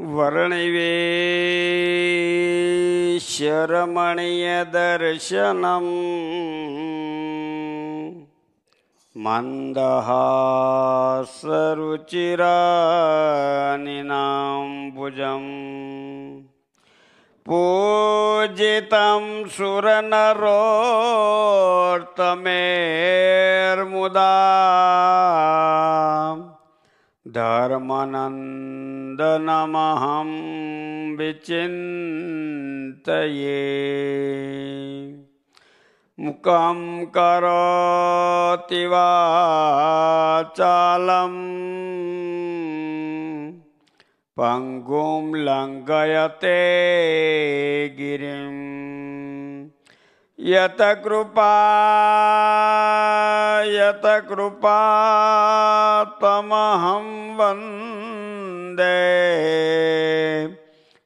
वर्णवेशरमण्यदर्शनं मन्दहा भुजम् भुजं पूजितं सुरनरोर्तमेर्मुदा धर्मनन्दनमहं विचिन्तये मुखं करोति वाचालम् पङ्गुं लङ्घयते गिरिम् यत कृपा यत कृपातमहं वन्दे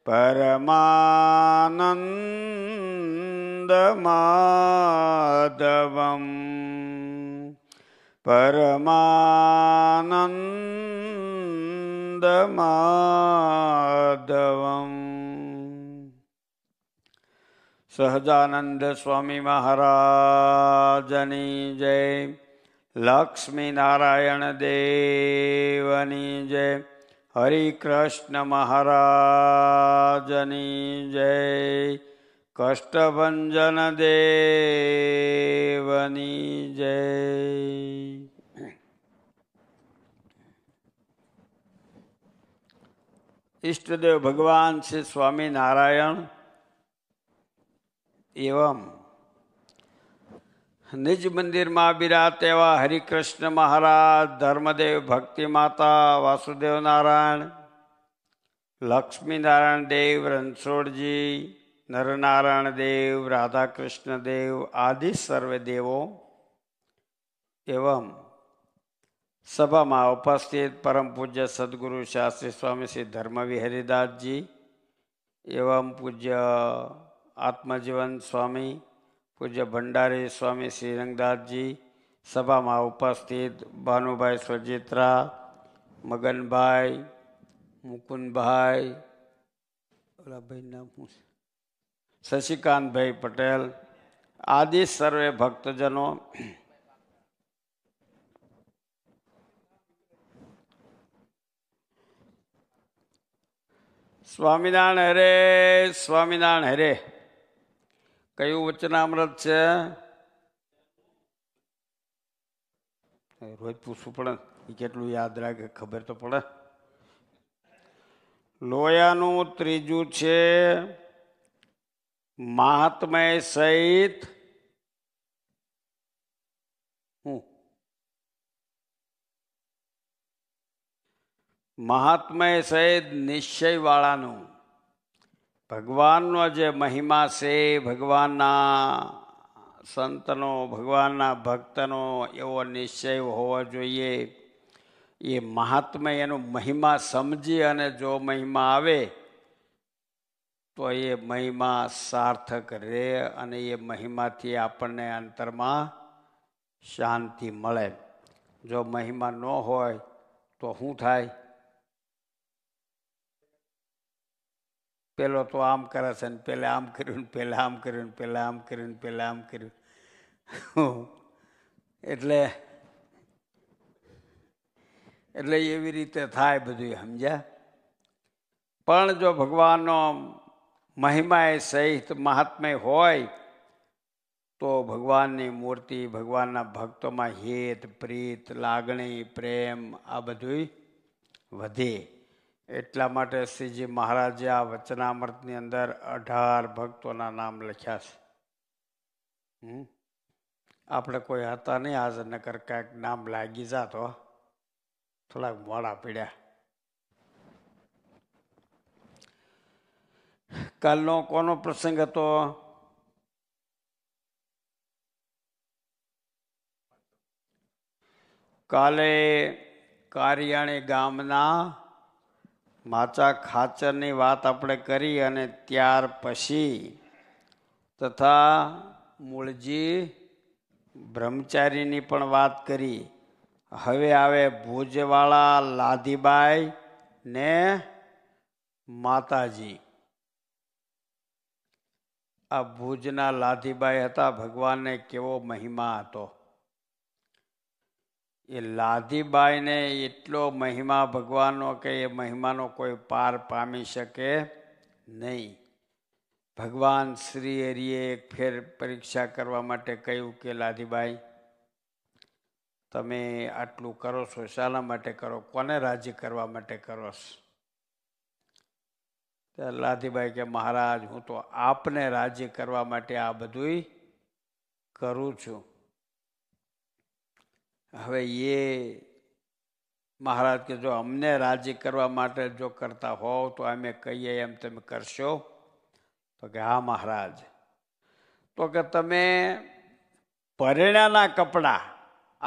परमानन्दमाधवम् परमानन्द સહજાનંદ સ્વામી મહારાજની જય લક્ષ્મીનારાયણ દેવની જય હરિકૃષ્ણ મહારાજની જય કષ્ટભંજન દેવની જય ઈષ્ટદેવ ભગવાન શ્રી સ્વામિનારાયણ એવમ નિજ મંદિરમાં બિરાત એવા હરિકૃષ્ણ મહારાજ ધર્મદેવ ભક્તિ માતા વાસુદેવ નારાયણ લક્ષ્મીનારાયણ દેવ રણછોડજી નરનારાયણ દેવ રાધાકૃષ્ણ દેવ આદિ સર્વે દેવો એવમ સભામાં ઉપસ્થિત પરમ પૂજ્ય સદગુરુ શાસ્ત્રી સ્વામી શ્રી ધર્મવિહરિદાસજી એવમ પૂજ્ય આત્મજીવન સ્વામી પૂજ્ય ભંડારી સ્વામી શ્રી રંગદાસજી સભામાં ઉપસ્થિત ભાનુભાઈ સજિત્રા મગનભાઈ મુકુંદભાઈ ઓલાભાઈ નામ શું શશિકાંતભાઈ પટેલ આદિ સર્વે ભક્તજનો સ્વામિનારાયણ હરે સ્વામિનારાયણ હરે કયું વચનામૃત છે રોજ પૂછવું પડે એ કેટલું યાદ રાખે ખબર તો પડે લોયાનું ત્રીજું છે મહાત્મય સહિત હું મહાત્મય સહિત નિશ્ચય વાળાનું ભગવાનનો જે મહિમા છે ભગવાનના સંતનો ભગવાનના ભક્તનો એવો નિશ્ચય હોવો જોઈએ એ મહાત્મય એનો મહિમા સમજી અને જો મહિમા આવે તો એ મહિમા સાર્થક રહે અને એ મહિમાથી આપણને અંતરમાં શાંતિ મળે જો મહિમા ન હોય તો શું થાય પેલો તો આમ કરે છે ને પહેલાં આમ કર્યું ને પહેલાં આમ કર્યું ને પહેલાં આમ કર્યું ને પહેલાં આમ કર્યું એટલે એટલે એવી રીતે થાય બધું સમજ્યા પણ જો ભગવાનનો મહિમાએ સહિત મહાત્મય હોય તો ભગવાનની મૂર્તિ ભગવાનના ભક્તોમાં હેત પ્રીત લાગણી પ્રેમ આ બધું વધે એટલા માટે શ્રીજી મહારાજે આ વચનામૃતની અંદર અઢાર ભક્તોના નામ લખ્યા છે આપણે કોઈ હતા નહીં આજ નકર કાંઈક નામ લાગી જા તો થોડાક મોડા પીડ્યા કાલનો કોનો પ્રસંગ હતો કાલે કારિયાણી ગામના માચા ખાચરની વાત આપણે કરી અને ત્યાર પછી તથા મૂળજી બ્રહ્મચારીની પણ વાત કરી હવે આવે ભુજવાળા લાધીબાઈ ને માતાજી આ ભુજના લાધીબાઈ હતા ભગવાનને કેવો મહિમા હતો એ લાધીબાઈને એટલો મહિમા ભગવાનનો કે એ મહિમાનો કોઈ પાર પામી શકે નહીં ભગવાન શ્રી હરિએ એક ફેર પરીક્ષા કરવા માટે કહ્યું કે લાધીબાઈ તમે આટલું કરો છો શાના માટે કરો કોને રાજી કરવા માટે કરો છો લાધીબાઈ કે મહારાજ હું તો આપને રાજી કરવા માટે આ બધું કરું છું હવે એ મહારાજ કે જો અમને રાજી કરવા માટે જો કરતા હોવ તો અમે કહીએ એમ તમે કરશો તો કે હા મહારાજ તો કે તમે પરણ્યાના કપડાં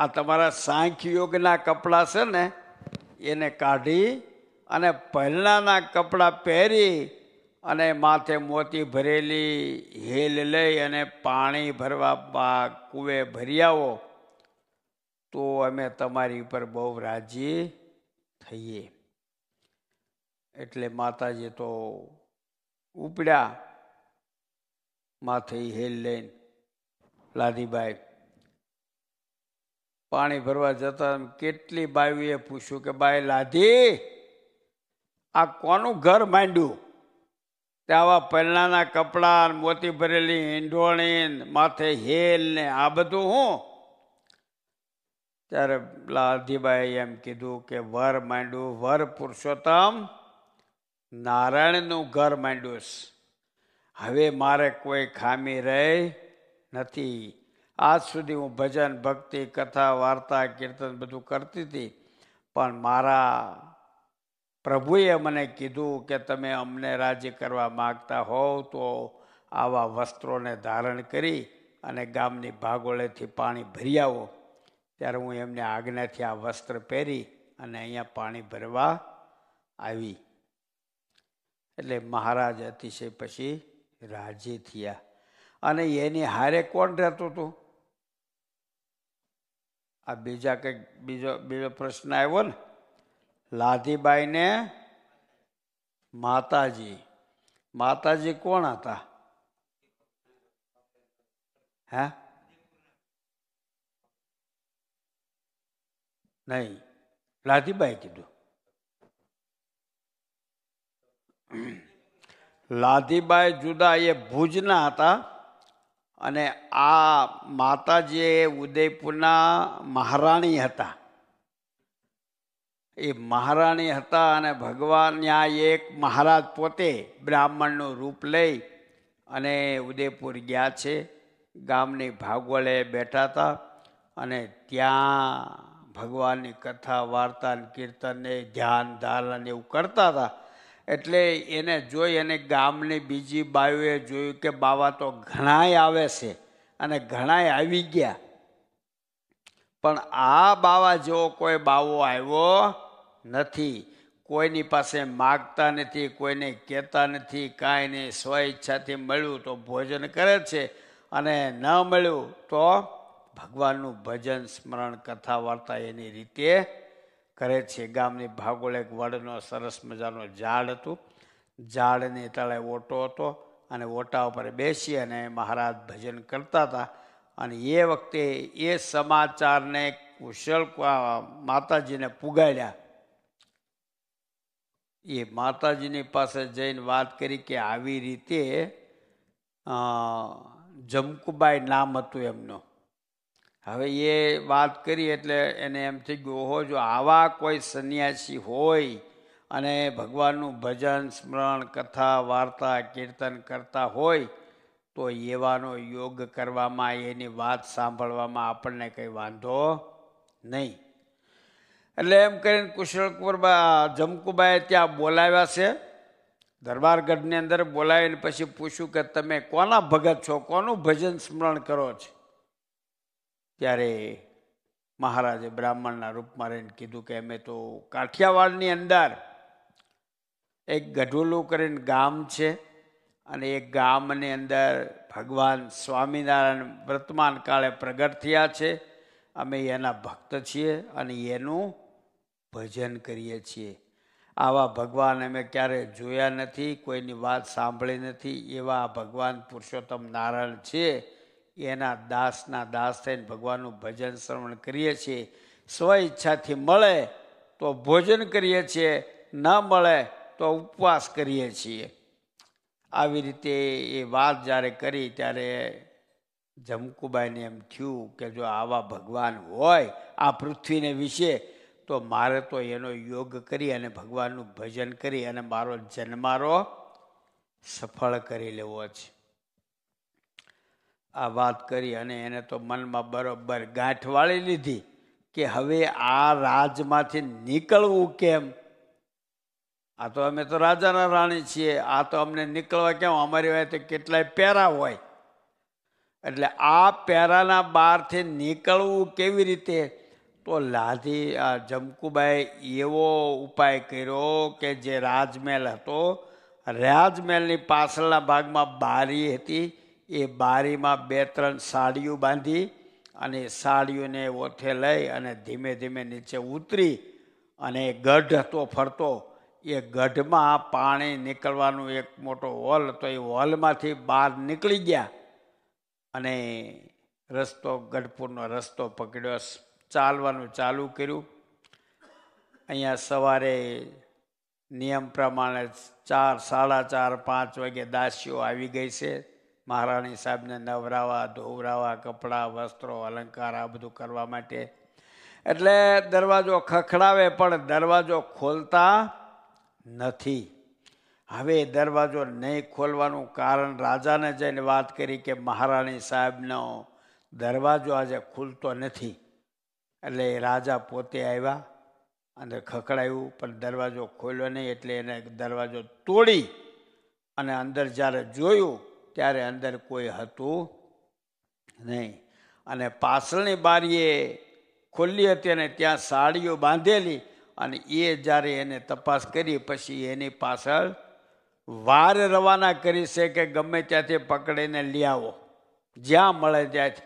આ તમારા સાંખ યોગના કપડાં છે ને એને કાઢી અને પહેલાના કપડાં પહેરી અને માથે મોતી ભરેલી હેલ લઈ અને પાણી ભરવા કૂવે ભરી આવો તો અમે તમારી ઉપર બહુ રાજી થઈએ એટલે માતાજી તો ઉપડ્યા માથે હેલ લઈને લાધીબાઈ પાણી ભરવા જતા કેટલી બાયુએ પૂછ્યું કે બાઈ લાધી આ કોનું ઘર માંડ્યું તે આવા પહેલાંના કપડાં મોતી ભરેલી ઈંઢોણી માથે હેલ ને આ બધું હું ત્યારે લાલજીબાઈએ એમ કીધું કે વર માંડ્યું વર પુરુષોત્તમ નારાયણનું ઘર માંડ્યું હવે મારે કોઈ ખામી રહી નથી આજ સુધી હું ભજન ભક્તિ કથા વાર્તા કીર્તન બધું કરતી હતી પણ મારા પ્રભુએ મને કીધું કે તમે અમને રાજી કરવા માગતા હોવ તો આવા વસ્ત્રોને ધારણ કરી અને ગામની ભાગોળેથી પાણી ભરી આવો ત્યારે હું એમને આજ્ઞાથી આ વસ્ત્ર પહેરી અને અહીંયા પાણી ભરવા આવી એટલે મહારાજ અતિશય પછી રાજી થયા અને એની હારે કોણ રહેતું હતું આ બીજા કંઈક બીજો બીજો પ્રશ્ન આવ્યો ને લાધીબાઈને માતાજી માતાજી કોણ હતા હા નહીં લાધીબાઈ કીધું લાધીબાઈ જુદા એ ભુજના હતા અને આ માતાજી એ ઉદયપુરના મહારાણી હતા એ મહારાણી હતા અને ભગવાન ત્યાં એક મહારાજ પોતે બ્રાહ્મણનું રૂપ લઈ અને ઉદયપુર ગયા છે ગામની ભાગોળે બેઠા હતા અને ત્યાં ભગવાનની કથા વાર્તા કીર્તનને ધ્યાન ધારણ એવું કરતા હતા એટલે એને જોઈ અને ગામની બીજી બાયુએ જોયું કે બાવા તો ઘણાય આવે છે અને ઘણાય આવી ગયા પણ આ બાવા જેવો કોઈ બાવો આવ્યો નથી કોઈની પાસે માગતા નથી કોઈને કહેતા નથી કાંઈ નહીં સ્વ ઈચ્છાથી મળ્યું તો ભોજન કરે છે અને ન મળ્યું તો ભગવાનનું ભજન સ્મરણ કથા વાર્તા એની રીતે કરે છે ગામની ભાગોળ એક વડનો સરસ મજાનો ઝાડ હતું ઝાડની તળે ઓટો હતો અને ઓટા ઉપર બેસી અને મહારાજ ભજન કરતા હતા અને એ વખતે એ સમાચારને કુશળ માતાજીને પુગાડ્યા એ માતાજીની પાસે જઈને વાત કરી કે આવી રીતે જમકુબાઈ નામ હતું એમનું હવે એ વાત કરી એટલે એને એમ થઈ ગયું ઓહો જો આવા કોઈ સંન્યાસી હોય અને ભગવાનનું ભજન સ્મરણ કથા વાર્તા કીર્તન કરતા હોય તો એવાનો યોગ કરવામાં એની વાત સાંભળવામાં આપણને કંઈ વાંધો નહીં એટલે એમ કરીને કુશળ કુંવરબા જમકુબાએ ત્યાં બોલાવ્યા છે દરબારગઢની અંદર બોલાવીને પછી પૂછ્યું કે તમે કોના ભગત છો કોનું ભજન સ્મરણ કરો છો ત્યારે મહારાજે બ્રાહ્મણના રૂપમાં રહીને કીધું કે અમે તો કાઠિયાવાડની અંદર એક ગઢોલું કરીને ગામ છે અને એ ગામની અંદર ભગવાન સ્વામિનારાયણ વર્તમાન કાળે પ્રગટ થયા છે અમે એના ભક્ત છીએ અને એનું ભજન કરીએ છીએ આવા ભગવાન અમે ક્યારેય જોયા નથી કોઈની વાત સાંભળી નથી એવા ભગવાન પુરુષોત્તમ નારાયણ છે એના દાસના દાસ થઈને ભગવાનનું ભજન શ્રવણ કરીએ છીએ સ્વ ઈચ્છાથી મળે તો ભોજન કરીએ છીએ ન મળે તો ઉપવાસ કરીએ છીએ આવી રીતે એ વાત જ્યારે કરી ત્યારે જમકુબાઈને એમ થયું કે જો આવા ભગવાન હોય આ પૃથ્વીને વિશે તો મારે તો એનો યોગ કરી અને ભગવાનનું ભજન કરી અને મારો જન્મારો સફળ કરી લેવો છે આ વાત કરી અને એને તો મનમાં બરોબર ગાંઠ વાળી લીધી કે હવે આ રાજમાંથી નીકળવું કેમ આ તો અમે તો રાજાના રાણી છીએ આ તો અમને નીકળવા કેમ અમારી વાતે કેટલાય પેરા હોય એટલે આ પેરાના બહારથી નીકળવું કેવી રીતે તો લાધી આ જમકુબાઈ એવો ઉપાય કર્યો કે જે રાજમહેલ હતો રાજમહેલની પાછળના ભાગમાં બારી હતી એ બારીમાં બે ત્રણ સાડીઓ બાંધી અને સાડીઓને ઓઠે લઈ અને ધીમે ધીમે નીચે ઉતરી અને ગઢ હતો ફરતો એ ગઢમાં પાણી નીકળવાનું એક મોટો હોલ હતો એ હોલમાંથી બહાર નીકળી ગયા અને રસ્તો ગઢપુરનો રસ્તો પકડ્યો ચાલવાનું ચાલુ કર્યું અહીંયા સવારે નિયમ પ્રમાણે ચાર સાડા ચાર પાંચ વાગે દાસીઓ આવી ગઈ છે મહારાણી સાહેબને નવરાવા ધોવરાવા કપડાં વસ્ત્રો અલંકાર આ બધું કરવા માટે એટલે દરવાજો ખખડાવે પણ દરવાજો ખોલતા નથી હવે દરવાજો નહીં ખોલવાનું કારણ રાજાને જઈને વાત કરી કે મહારાણી સાહેબનો દરવાજો આજે ખુલતો નથી એટલે રાજા પોતે આવ્યા અંદર ખખડાયું પણ દરવાજો ખોલ્યો નહીં એટલે એને દરવાજો તોડી અને અંદર જ્યારે જોયું ત્યારે અંદર કોઈ હતું નહીં અને પાછળની બારીએ ખુલ્લી હતી અને ત્યાં સાડીઓ બાંધેલી અને એ જ્યારે એને તપાસ કરી પછી એની પાછળ વાર રવાના કરી છે કે ગમે ત્યાંથી પકડીને લઈ આવો જ્યાં મળે ત્યાંથી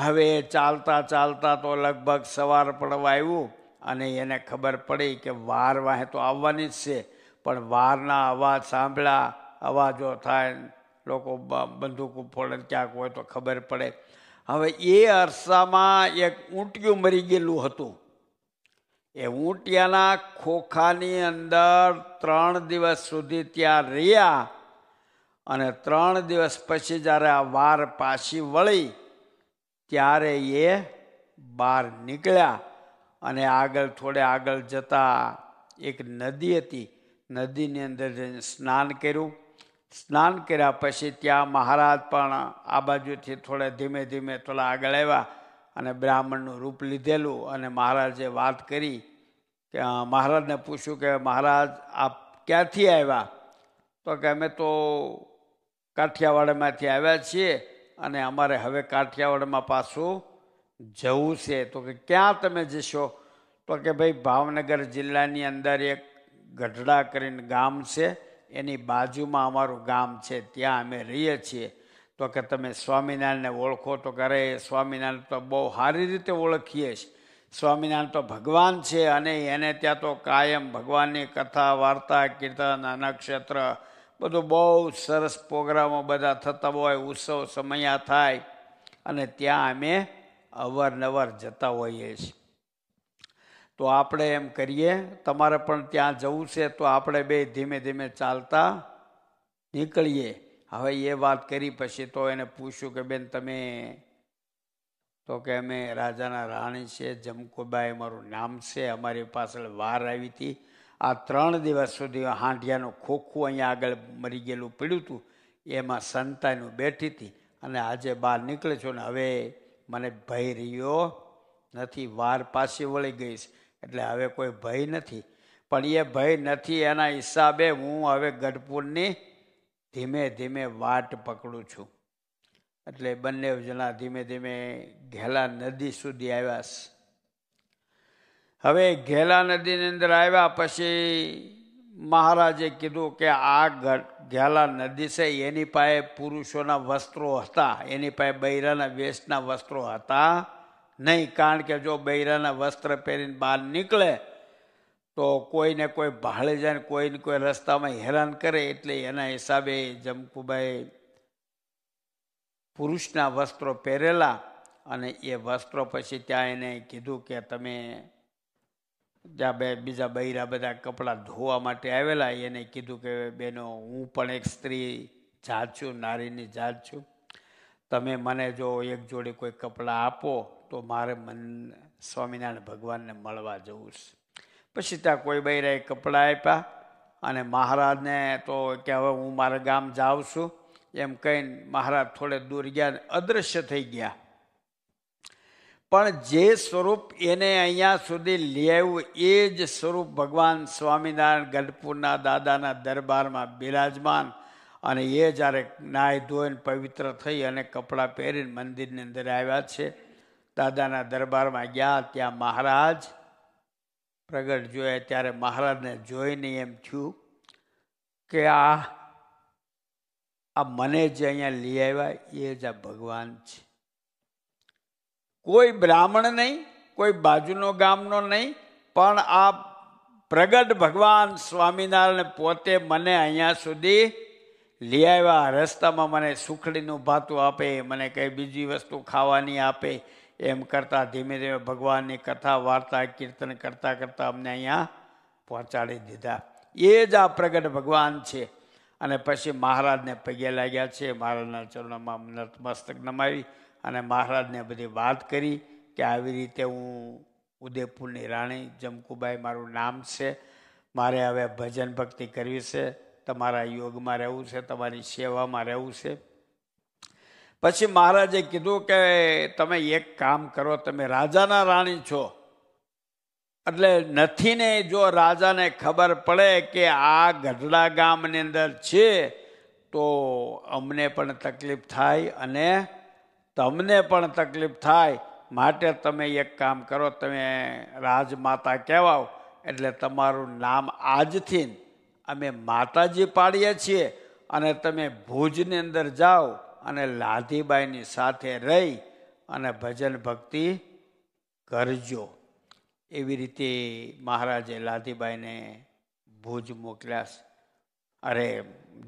હવે ચાલતા ચાલતા તો લગભગ સવાર પડવા આવ્યું અને એને ખબર પડી કે વાર વાહે તો આવવાની જ છે પણ વારના અવાજ સાંભળ્યા અવાજો થાય લોકો બંદૂક ફોડે ક્યાંક હોય તો ખબર પડે હવે એ અરસામાં એક ઊંટિયું મરી ગયેલું હતું એ ઊંટિયાના ખોખાની અંદર ત્રણ દિવસ સુધી ત્યાં રહ્યા અને ત્રણ દિવસ પછી જ્યારે આ વાર પાછી વળી ત્યારે એ બહાર નીકળ્યા અને આગળ થોડે આગળ જતા એક નદી હતી નદીની અંદર જઈને સ્નાન કર્યું સ્નાન કર્યા પછી ત્યાં મહારાજ પણ આ બાજુથી થોડે ધીમે ધીમે થોડા આગળ આવ્યા અને બ્રાહ્મણનું રૂપ લીધેલું અને મહારાજે વાત કરી કે મહારાજને પૂછ્યું કે મહારાજ આપ ક્યાંથી આવ્યા તો કે અમે તો કાઠિયાવાડમાંથી આવ્યા છીએ અને અમારે હવે કાઠિયાવાડમાં પાછું જવું છે તો કે ક્યાં તમે જશો તો કે ભાઈ ભાવનગર જિલ્લાની અંદર એક ગઢડા કરીને ગામ છે એની બાજુમાં અમારું ગામ છે ત્યાં અમે રહીએ છીએ તો કે તમે સ્વામિનારાયણને ઓળખો તો કરે સ્વામિનારાયણ તો બહુ સારી રીતે ઓળખીએ છીએ સ્વામિનારાયણ તો ભગવાન છે અને એને ત્યાં તો કાયમ ભગવાનની કથા વાર્તા કીર્તન નક્ષત્ર બધું બહુ સરસ પ્રોગ્રામો બધા થતા હોય ઉત્સવ સમયા થાય અને ત્યાં અમે અવારનવાર જતા હોઈએ છીએ તો આપણે એમ કરીએ તમારે પણ ત્યાં જવું છે તો આપણે બે ધીમે ધીમે ચાલતા નીકળીએ હવે એ વાત કરી પછી તો એને પૂછ્યું કે બેન તમે તો કે અમે રાજાના રાણી છે જમકુબાઈ અમારું નામ છે અમારી પાસે વાર આવી હતી આ ત્રણ દિવસ સુધી હાંઢિયાનું ખોખું અહીંયા આગળ મરી ગયેલું પીડ્યું હતું એમાં સંતાનું બેઠી હતી અને આજે બહાર નીકળે છો ને હવે મને ભય રહ્યો નથી વાર પાછી વળી ગઈ છે એટલે હવે કોઈ ભય નથી પણ એ ભય નથી એના હિસાબે હું હવે ગઢપુરની ધીમે ધીમે વાટ પકડું છું એટલે બંને જણા ધીમે ધીમે ઘેલા નદી સુધી આવ્યા હવે ઘેલા નદીની અંદર આવ્યા પછી મહારાજે કીધું કે આ ઘેલા નદી છે એની પાસે પુરુષોના વસ્ત્રો હતા એની પાસે બૈરાના વેસ્ટના વસ્ત્રો હતા નહીં કારણ કે જો બૈરાના વસ્ત્ર પહેરીને બહાર નીકળે તો કોઈને કોઈ ભાળે જાય કોઈને કોઈ રસ્તામાં હેરાન કરે એટલે એના હિસાબે જમકુભાઈ પુરુષના વસ્ત્રો પહેરેલા અને એ વસ્ત્રો પછી ત્યાં એને કીધું કે તમે ત્યાં બે બીજા બૈરા બધા કપડાં ધોવા માટે આવેલા એને કીધું કે બેનો હું પણ એક સ્ત્રી જાત છું નારીની જાત છું તમે મને જો એક જોડી કોઈ કપડાં આપો તો મારે મન સ્વામિનારાયણ ભગવાનને મળવા જવું છે પછી ત્યાં કોઈ બૈરાએ કપડાં આપ્યા અને મહારાજને તો કે હવે હું મારા ગામ જાઉં છું એમ કહીને મહારાજ થોડે દૂર ગયા અદૃશ્ય થઈ ગયા પણ જે સ્વરૂપ એને અહીંયા સુધી લેવું એ જ સ્વરૂપ ભગવાન સ્વામિનારાયણ ગઢપુરના દાદાના દરબારમાં બિરાજમાન અને એ જ્યારે નાહી ધોઈને પવિત્ર થઈ અને કપડાં પહેરીને મંદિરની અંદર આવ્યા છે દાદાના દરબારમાં ગયા ત્યાં મહારાજ પ્રગટ જોયા ત્યારે મહારાજને જોઈને એમ થયું કે આ આ મને જે અહીંયા લઈ આવ્યા એ જ આ ભગવાન છે કોઈ બ્રાહ્મણ નહીં કોઈ બાજુનો ગામનો નહીં પણ આ પ્રગટ ભગવાન સ્વામિનારાયણ પોતે મને અહીંયા સુધી લઈ આવ્યા રસ્તામાં મને સુખડીનું ભાતું આપે મને કંઈ બીજી વસ્તુ ખાવાની આપે એમ કરતાં ધીમે ધીમે ભગવાનની કથા વાર્તા કીર્તન કરતાં કરતાં અમને અહીંયા પહોંચાડી દીધા એ જ આ પ્રગટ ભગવાન છે અને પછી મહારાજને પગે લાગ્યા છે મહારાજના ચરણોમાં નતમસ્તક નમાવી અને મહારાજને બધી વાત કરી કે આવી રીતે હું ઉદયપુરની રાણી જમકુબાઈ મારું નામ છે મારે હવે ભજન ભક્તિ કરવી છે તમારા યોગમાં રહેવું છે તમારી સેવામાં રહેવું છે પછી મહારાજે કીધું કે તમે એક કામ કરો તમે રાજાના રાણી છો એટલે નથી ને જો રાજાને ખબર પડે કે આ ગઢડા ગામની અંદર છે તો અમને પણ તકલીફ થાય અને તમને પણ તકલીફ થાય માટે તમે એક કામ કરો તમે રાજમાતા કહેવાઓ એટલે તમારું નામ આજથી અમે માતાજી પાડીએ છીએ અને તમે ભુજની અંદર જાઓ અને લાધીબાઈની સાથે રહી અને ભજન ભક્તિ કરજો એવી રીતે મહારાજે લાધીબાઈને ભુજ મોકલ્યા અરે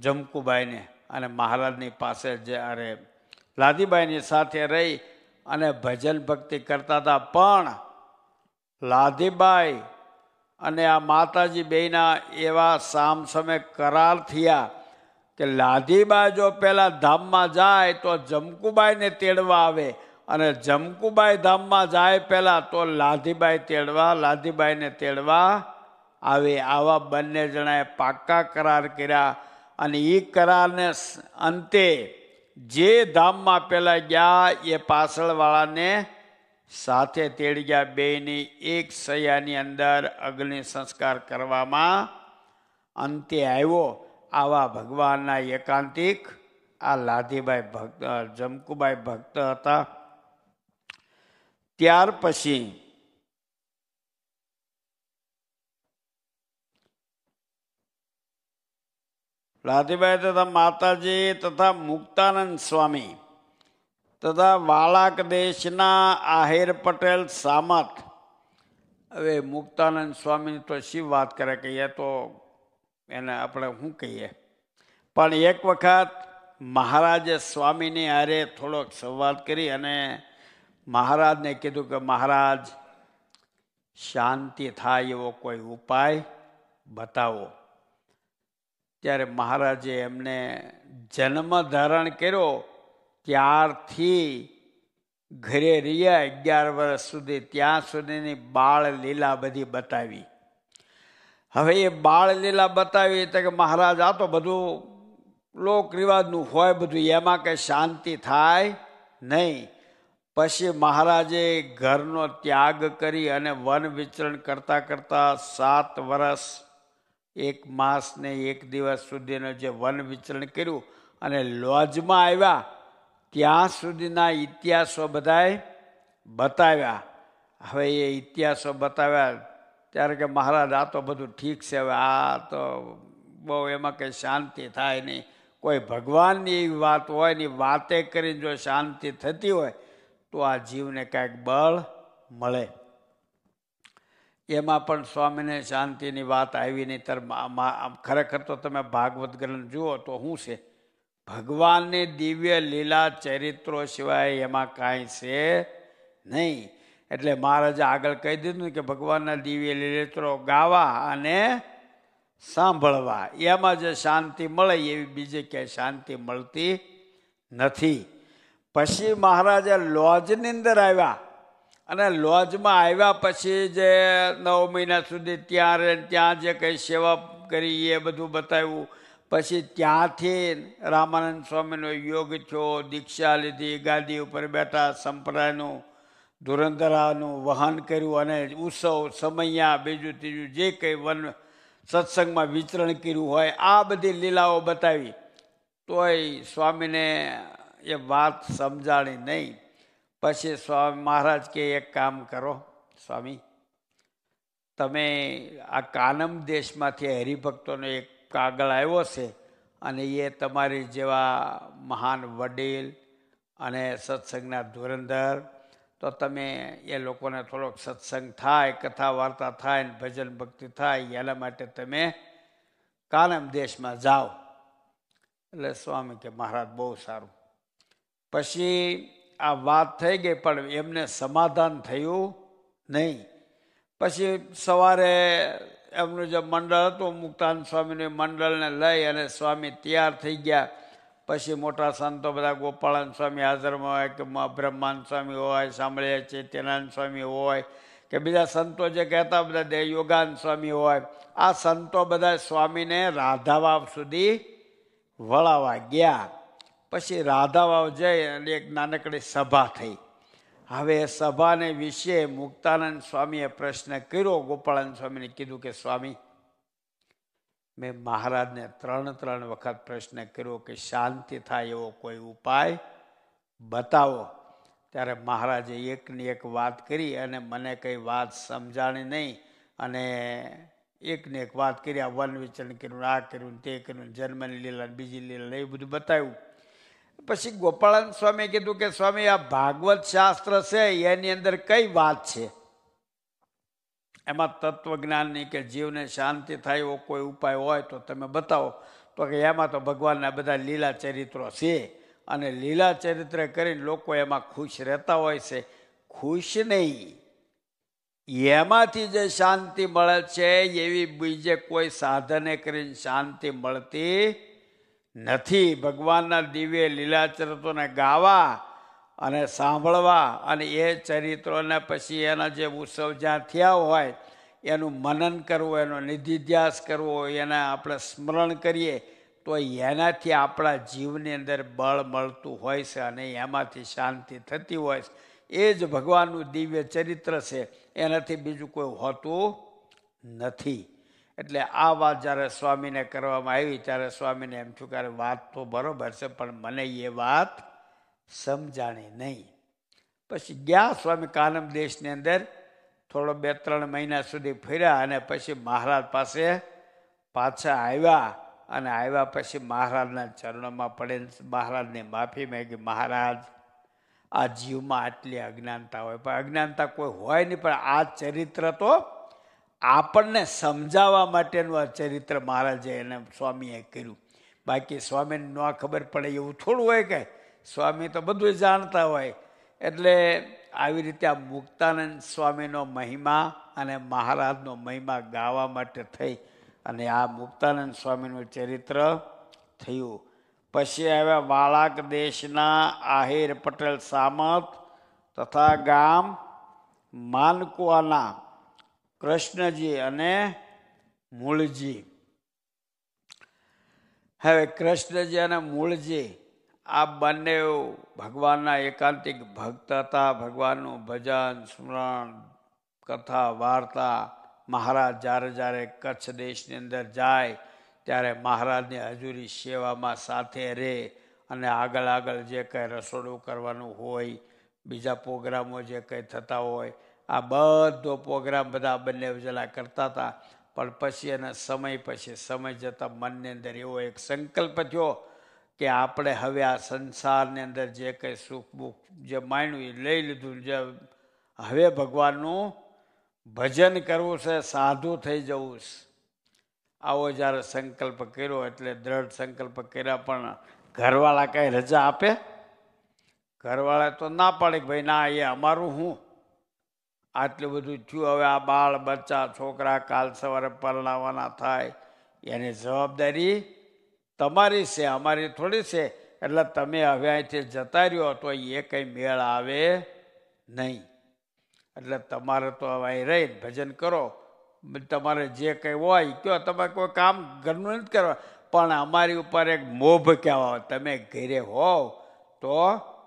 જમકુબાઈને અને મહારાજની પાસે જે અરે લાધીબાઈની સાથે રહી અને ભજન ભક્તિ કરતા હતા પણ લાધીબાઈ અને આ માતાજી બેના એવા સામે કરાર થયા કે લાધીબા જો પહેલાં ધામમાં જાય તો જમકુબાઈને તેડવા આવે અને જમકુબાઈ ધામમાં જાય પહેલાં તો લાધીબાઈ તેડવા લાધીબાઈને તેડવા આવે આવા બંને જણાએ પાક્કા કરાર કર્યા અને એ કરારને અંતે જે ધામમાં પહેલાં ગયા એ પાછળવાળાને સાથે તેડી ગયા બેની એક સૈયાની અંદર અગ્નિ સંસ્કાર કરવામાં અંતે આવ્યો આવા ભગવાનના એકાંતિક આ લાધીબાઈ ભક્ત જમકુભાઈ ભક્ત હતા ત્યાર પછી લાધીબાઈ તથા માતાજી તથા મુક્તાનંદ સ્વામી તથા વાળાક દેશના આહિર પટેલ સામત હવે મુક્તાનંદ સ્વામીની તો શી વાત કરે કે એ તો એને આપણે શું કહીએ પણ એક વખત મહારાજે સ્વામીની હારે થોડોક સંવાદ કરી અને મહારાજને કીધું કે મહારાજ શાંતિ થાય એવો કોઈ ઉપાય બતાવો ત્યારે મહારાજે એમને જન્મ ધારણ કર્યો ત્યારથી ઘરે રહ્યા અગિયાર વર્ષ સુધી ત્યાં સુધીની બાળ લીલા બધી બતાવી હવે એ બાળલીલા બતાવી તો કે મહારાજ આ તો બધું લોક રિવાજનું હોય બધું એમાં કંઈ શાંતિ થાય નહીં પછી મહારાજે ઘરનો ત્યાગ કરી અને વન વિચરણ કરતાં કરતાં સાત વર્ષ એક માસ ને એક દિવસ સુધીનું જે વન વિચરણ કર્યું અને લોજમાં આવ્યા ત્યાં સુધીના ઇતિહાસો બધાએ બતાવ્યા હવે એ ઇતિહાસો બતાવ્યા ત્યારે કે મહારાજ આ તો બધું ઠીક છે હવે આ તો બહુ એમાં કંઈ શાંતિ થાય નહીં કોઈ ભગવાનની વાત હોય ને વાતે કરીને જો શાંતિ થતી હોય તો આ જીવને કાંઈક બળ મળે એમાં પણ સ્વામીને શાંતિની વાત આવી નહીં તર ખરેખર તો તમે ભાગવત ગ્રંથ જુઓ તો શું છે ભગવાનની દિવ્ય લીલા ચરિત્રો સિવાય એમાં કાંઈ છે નહીં એટલે મહારાજે આગળ કહી દીધું કે ભગવાનના દિવ્ય લીલેત્રો ગાવા અને સાંભળવા એમાં જે શાંતિ મળે એવી બીજી ક્યાંય શાંતિ મળતી નથી પછી મહારાજા લોજની અંદર આવ્યા અને લોજમાં આવ્યા પછી જે નવ મહિના સુધી ત્યાં રહે ત્યાં જે કંઈ સેવા કરી એ બધું બતાવ્યું પછી ત્યાંથી રામાનંદ સ્વામીનો યોગ થયો દીક્ષા લીધી ગાદી ઉપર બેઠા સંપ્રદાયનું ધુરંધરાનું વહન કર્યું અને ઉત્સવ સમૈયા બીજું ત્રીજું જે કંઈ વન સત્સંગમાં વિચરણ કર્યું હોય આ બધી લીલાઓ બતાવી તોય સ્વામીને એ વાત સમજાણી નહીં પછી સ્વામી મહારાજ કે એક કામ કરો સ્વામી તમે આ કાનમ દેશમાંથી હરિભક્તોનો એક કાગળ આવ્યો છે અને એ તમારી જેવા મહાન વડીલ અને સત્સંગના ધુરંધર તો તમે એ લોકોને થોડોક સત્સંગ થાય કથા વાર્તા થાય ને ભજન ભક્તિ થાય એના માટે તમે કાનમ દેશમાં જાઓ એટલે સ્વામી કે મહારાજ બહુ સારું પછી આ વાત થઈ ગઈ પણ એમને સમાધાન થયું નહીં પછી સવારે એમનું જે મંડળ હતું મુક્તાન સ્વામીનું મંડળને લઈ અને સ્વામી તૈયાર થઈ ગયા પછી મોટા સંતો બધા ગોપાળન સ્વામી હાજરમાં હોય કે બ્રહ્માન સ્વામી હોય સાંભળે ચૈત્યનાન સ્વામી હોય કે બીજા સંતો જે કહેતા બધા દે યોગાન સ્વામી હોય આ સંતો બધા સ્વામીને રાધાવાવ સુધી વળાવા ગયા પછી રાધાવાવ જઈ અને એક નાનકડી સભા થઈ હવે સભાને વિશે મુક્તાનંદ સ્વામીએ પ્રશ્ન કર્યો ગોપાળાનંદ સ્વામીને કીધું કે સ્વામી મેં મહારાજને ત્રણ ત્રણ વખત પ્રશ્ન કર્યો કે શાંતિ થાય એવો કોઈ ઉપાય બતાવો ત્યારે મહારાજે એકની એક વાત કરી અને મને કંઈ વાત સમજાણી નહીં અને એકને એક વાત કરી આ વન વિચરણ કર્યું આ કર્યું તે કર્યું જન્મની લીલા બીજી લીલા એ બધું બતાવ્યું પછી ગોપાળાન સ્વામી કીધું કે સ્વામી આ ભાગવત શાસ્ત્ર છે એની અંદર કઈ વાત છે એમાં તત્વજ્ઞાનની કે જીવને શાંતિ થાય એવો કોઈ ઉપાય હોય તો તમે બતાવો તો કે એમાં તો ભગવાનના બધા લીલા ચરિત્રો છે અને લીલા ચરિત્ર કરીને લોકો એમાં ખુશ રહેતા હોય છે ખુશ નહીં એમાંથી જે શાંતિ મળે છે એવી બીજે કોઈ સાધને કરીને શાંતિ મળતી નથી ભગવાનના દિવ્ય લીલાચરિત્રોને ગાવા અને સાંભળવા અને એ ચરિત્રોને પછી એના જે ઉત્સવ જ્યાં થયા હોય એનું મનન કરવું એનો નિધિધ્યાસ કરવો એને આપણે સ્મરણ કરીએ તો એનાથી આપણા જીવની અંદર બળ મળતું હોય છે અને એમાંથી શાંતિ થતી હોય છે એ જ ભગવાનનું દિવ્ય ચરિત્ર છે એનાથી બીજું કોઈ હોતું નથી એટલે આ વાત જ્યારે સ્વામીને કરવામાં આવી ત્યારે સ્વામીને એમ છું કે વાત તો બરાબર છે પણ મને એ વાત સમજાણી નહીં પછી ગયા સ્વામી કાનમ દેશની અંદર થોડો બે ત્રણ મહિના સુધી ફર્યા અને પછી મહારાજ પાસે પાછા આવ્યા અને આવ્યા પછી મહારાજના ચરણોમાં પડે મહારાજને માફી માગી મહારાજ આ જીવમાં આટલી અજ્ઞાનતા હોય પણ અજ્ઞાનતા કોઈ હોય નહીં પણ આ ચરિત્ર તો આપણને સમજાવવા માટેનું આ ચરિત્ર મહારાજે એને સ્વામીએ કર્યું બાકી સ્વામીને ન ખબર પડે એવું થોડું હોય કે સ્વામી તો બધું જાણતા હોય એટલે આવી રીતે આ મુક્તાનંદ સ્વામીનો મહિમા અને મહારાજનો મહિમા ગાવા માટે થઈ અને આ મુક્તાનંદ સ્વામીનું ચરિત્ર થયું પછી આવ્યા વાળાક દેશના આહિર પટેલ સામત તથા ગામ માનકુવાના કૃષ્ણજી અને મૂળજી હવે કૃષ્ણજી અને મૂળજી આ બંને ભગવાનના એકાંતિક ભક્ત હતા ભગવાનનું ભજન સ્મરણ કથા વાર્તા મહારાજ જ્યારે જ્યારે કચ્છ દેશની અંદર જાય ત્યારે મહારાજની હજુરી સેવામાં સાથે રહે અને આગળ આગળ જે કંઈ રસોડું કરવાનું હોય બીજા પ્રોગ્રામો જે કંઈ થતા હોય આ બધો પ્રોગ્રામ બધા બંને જલા કરતા હતા પણ પછી એના સમય પછી સમય જતાં મનની અંદર એવો એક સંકલ્પ થયો કે આપણે હવે આ સંસારની અંદર જે કંઈ સુખ બુખ જે માણ્યું એ લઈ લીધું જે હવે ભગવાનનું ભજન કરવું છે સાધુ થઈ જવું છે આવો જ્યારે સંકલ્પ કર્યો એટલે દ્રઢ સંકલ્પ કર્યા પણ ઘરવાળા કાંઈ રજા આપે ઘરવાળા તો ના પાડે ભાઈ ના એ અમારું હું આટલું બધું થયું હવે આ બાળ બચ્ચા છોકરા કાલ સવારે પરણાવવાના થાય એની જવાબદારી તમારી છે અમારી થોડી છે એટલે તમે હવે અહીંથી જતા રહ્યો તો એ કંઈ મેળ આવે નહીં એટલે તમારે તો હવે અહીં રહી ભજન કરો તમારે જે કંઈ હોય કયો તમે કોઈ કામ ઘરનું નથી કરવા પણ અમારી ઉપર એક મોભ કહેવા તમે ઘરે હોવ તો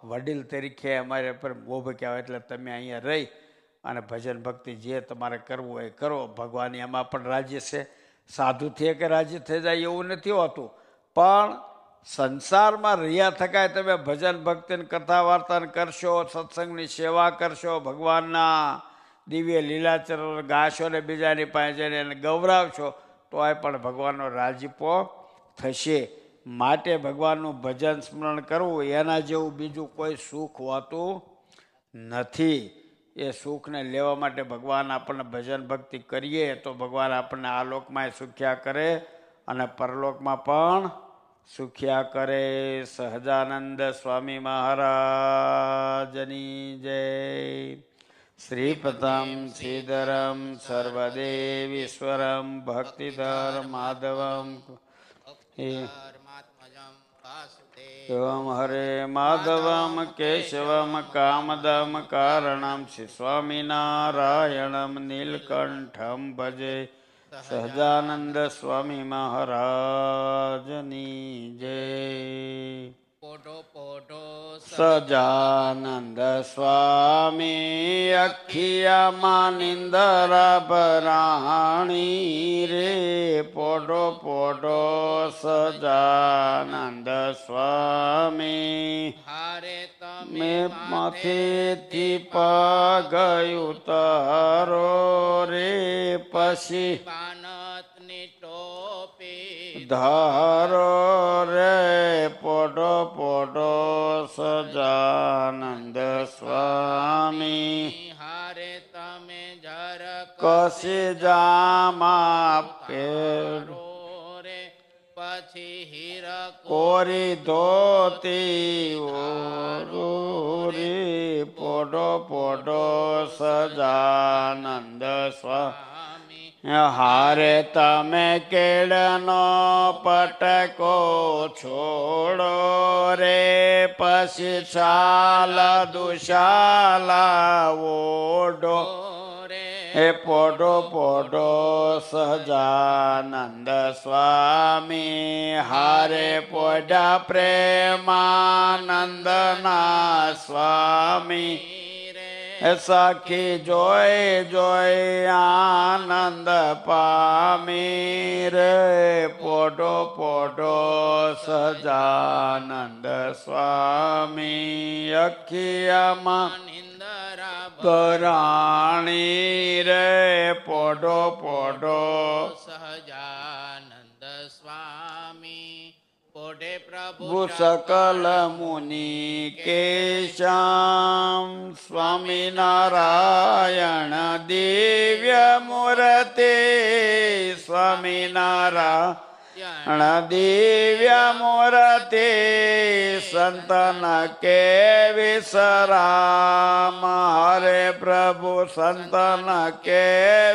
વડીલ તરીકે અમારી ઉપર મોભ કહેવાય એટલે તમે અહીંયા રહી અને ભજન ભક્તિ જે તમારે કરવું હોય કરો ભગવાન એમાં પણ રાજ્ય છે સાધુથી એક રાજ્ય થઈ જાય એવું નથી હોતું પણ સંસારમાં રહ્યા થકાય તમે ભજન ભક્તિને કથા વાર્તન કરશો સત્સંગની સેવા કરશો ભગવાનના દિવ્ય લીલાચરણ ગાશો ને બીજાની પાસે જઈને એને ગૌરાવશો તો એ પણ ભગવાનનો રાજીપો થશે માટે ભગવાનનું ભજન સ્મરણ કરવું એના જેવું બીજું કોઈ સુખ હોતું નથી એ સુખને લેવા માટે ભગવાન આપણને ભજન ભક્તિ કરીએ તો ભગવાન આપણને આ લોકમાં સુખ્યા કરે અને પરલોકમાં પણ સુખ્યા કરે સહજાનંદ સ્વામી મહારાજની જય શ્રીપતમ શ્રીધરમ સર્વદેવીશ્વરમ ભક્તિધર માધવમ એવમ હરે માધવમ કેશવમ કામદમ કારણમ શ્રી સ્વામિનારાયણમ નીલકંઠમ ભજે સહજાનંદ સ્વામી મહારાજની જય પોઢો પોઢો સજાનંદ સ્વામી અખિયામાં નિંદરા પરાણી રે પોઢો પોઢો સજાનંદ સ્વામી હારે મેં માથેથી પગ ઉતારો રે પછી પાનતની ટોપી ધારો રે પોટો પોટો સજાનંદ સ્વામી હારે તમે જર કશે જામા પેડો পরি ধতি ওরি পড পড সজানন্দ স্বামী হারে তমে কেড়ন পটকো ছোড়ো রে পশিশালা দুশালা ওডো હે પોઢો પોઢો સહજાનંદ સ્વામી હારે પોઢા પ્રેમાનંદના સ્વામી સખી જોઈ જોઈ આનંદ પામી રે પોઢો પોઢો સજાનંદ સ્વામી અખિયામાં તરાણી રે પોઢો પોઢો સહજાનંદ સ્વામી પોઢે પ્રભુ સકલ મુનિ કેશામ સ્વામિનારાયણ દિવ્ય મૂર્તિ સ્વામિનારાયણ દિવ્ય મૂર્તિ સંતન કે વિસરામ હરે પ્રભુ સંતન કે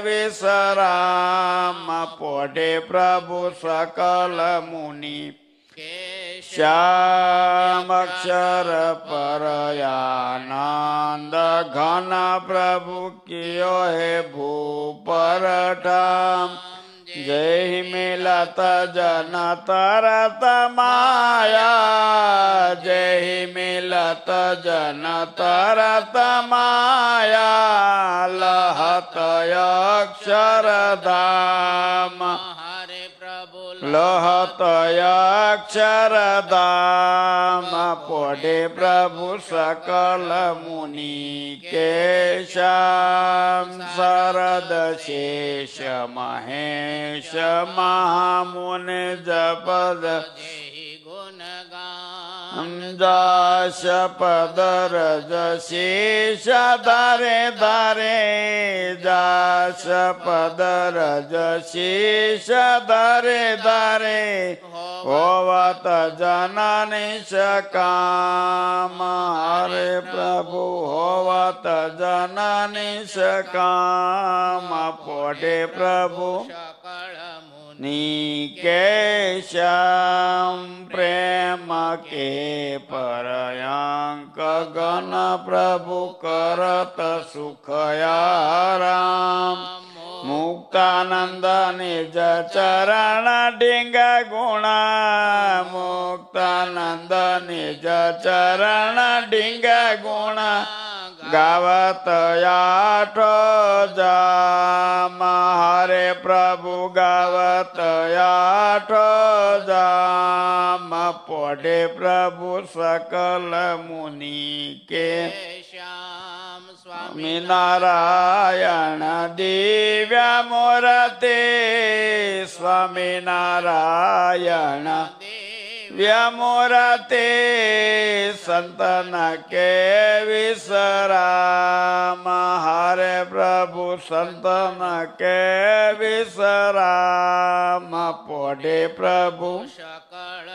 વિસરામ પોઢે પ્રભુ સકલ મુનિ શ્યામક્ષર પરયાનંદ ઘન પ્રભુ કિયો હે ભૂપરઠા जय ही मिलाता जनाता रहता माया जय ही मिलाता जनाता रहता माया लहत अक्षर धामा लोहतयाक्षरदाम पोडे प्रभु सकलमुनि केशां शरदशेष महेश महामुनि जपद અંજાસ પદર જશેષ ધરે ધરે જાસ પદર જશેષ ધરે ધરે હોવત જનની સકામ હરે પ્રભુ હોવત જનની સકામ પોટે પ્રભુ निकेशं प्रेमके परयाङ्कगणप्रभु करत सुखयाराम मुक्तानन्द निज चरण डिङ्ग गुणा मुक्तानन्द निज चरण डिङ्ग गुणा ગાવતયાઠ હરે પ્રભુ ગાવતયાઠ પોઢે પ્રભુ સકલ મુનિ કે શ્યામ સ્વામી નારાયણ દિવ્યા મોરતે સ્વામી નારાયણ વ્યામોરાતે સંતન કે વિસરામ હારે પ્રભુ સંતન કે વિસરામ પોઢે પ્રભુ સકળ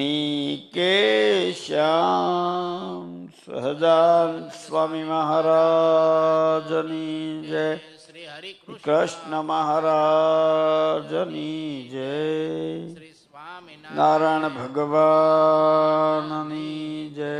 નિકેશામ સહજાન સ્વામી મહારાજની જય શ્રી હરિ કૃષ્ણ મહારાજની જય નારાયણ ભગવાનની જય